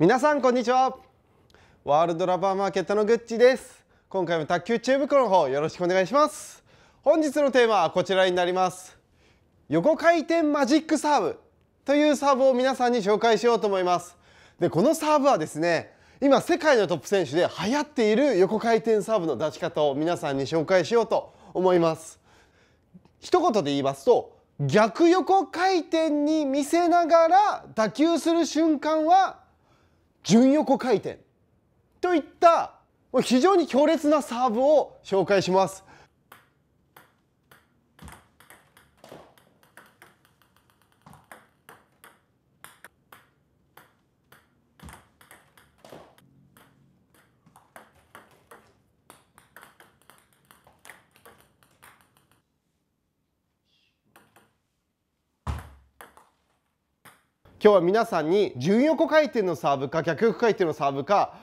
皆さんこんにちはワールドラバーマーケットのぐっちです今回も卓球中袋の方よろしくお願いします本日のテーマはこちらになります横回転マジックサーブというサーブを皆さんに紹介しようと思いますでこのサーブはですね今世界のトップ選手で流行っている横回転サーブの出し方を皆さんに紹介しようと思います一言で言いますと逆横回転に見せながら打球する瞬間は順横回転といった非常に強烈なサーブを紹介します今日は皆さんに順横回転のサーブか逆横回転のサーブか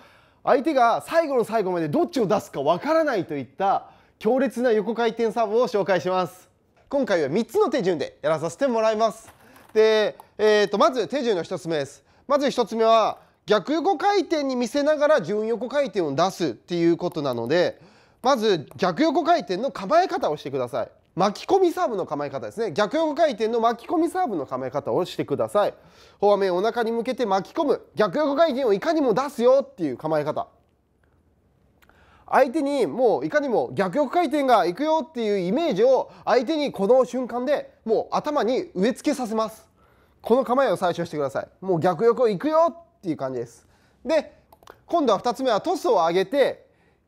相手が最後の最後までどっちを出すかわからないといった強烈な横回転サーブを紹介します今回は3つの手順でやらさせてもらいますで、えー、とまず手順の1つ目ですまず1つ目は逆横回転に見せながら順横回転を出すっていうことなのでまず逆横回転の構え方をしてください巻き込みサーブの構え方ですね逆横回転の巻き込みサーブの構え方をしてくださいフォア面をお腹に向けて巻き込む逆横回転をいかにも出すよっていう構え方相手にもういかにも逆横回転がいくよっていうイメージを相手にこの瞬間でもう頭に植え付けさせますこの構えを最初してくださいもう逆横いくよっていう感じですで今度は2つ目はトスを上げて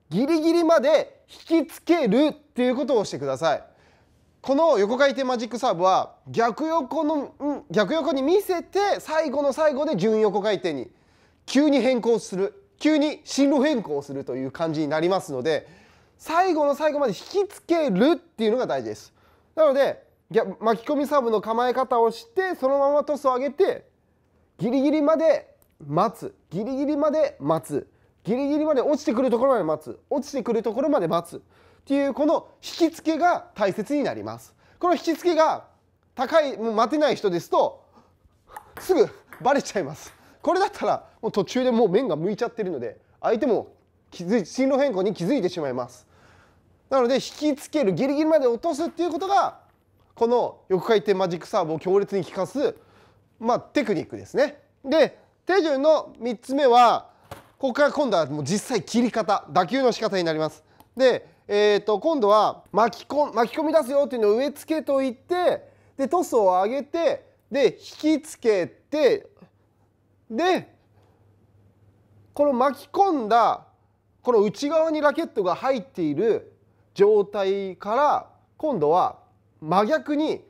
ギリギリまで引きつけるっていうことをしてくださいこの横回転マジックサーブは逆横の、逆横に見せて最後の最後で順横回転に急に変更する急に進路変更するという感じになりますので最後の最後まで引きつけるっていうのが大事です。なので巻き込みサーブの構え方をしてそのままトスを上げてギリギリまで待つギリギリまで待つギリギリまで落ちてくるところまで待つ落ちてくるところまで待つっていうこの引き付けが大切になりますこの引き付けが高いもう待てない人ですとすぐバレちゃいますこれだったらもう途中でもう面が向いちゃってるので相手も気づい進路変更に気づいてしまいますなので引きつけるギリギリまで落とすっていうことがこの横回転マジックサーブを強烈に効かす、まあ、テクニックですね。で手順の3つ目はここから今度はもう実際切り方打球の仕方になりますで、えー、と今度は巻きこ巻き込み出すよっていうのを植え付けといてでトスを上げてで引きつけてでこの巻き込んだこの内側にラケットが入っている状態から今度は真逆に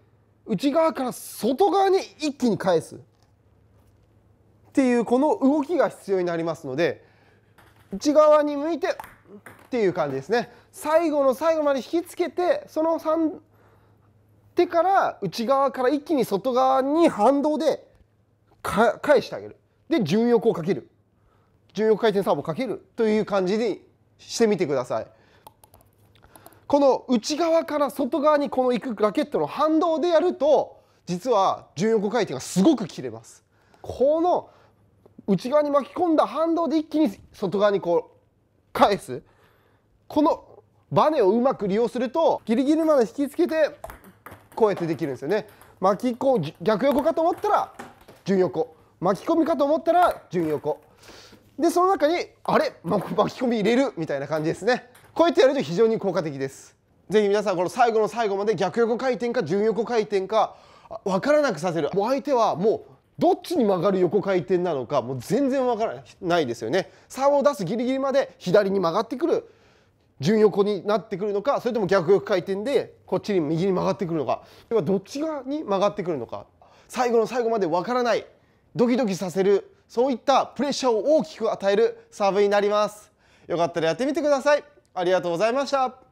内側から外側に一気に返すっていうこの動きが必要になりますので内側に向いてっていう感じですね最後の最後まで引きつけてその3手から内側から一気に外側に反動で返してあげるで重欲をかける重欲回転サーブをかけるという感じにしてみてくださいこの内側から外側にこのいくラケットの反動でやると実は重横回転がすごく切れますこの内側に巻き込んだ反動で一気に外側にこう返すこのバネをうまく利用するとギリギリまで引きつけてこうやってできるんですよね巻きこ逆横かと思ったら順横巻き込みかと思ったら順横でその中にあれ巻き込み入れるみたいな感じですねこうやってやると非常に効果的です是非皆さんこの最後の最後まで逆横回転か順横回転か分からなくさせるもう相手はもうどっちに曲がる横回転なのかもう全然わからないですよね差を出すギリギリまで左に曲がってくる順横になってくるのかそれとも逆横回転でこっちに右に曲がってくるのかそはどっち側に曲がってくるのか最後の最後までわからないドキドキさせるそういったプレッシャーを大きく与えるサーブになりますよかったらやってみてくださいありがとうございました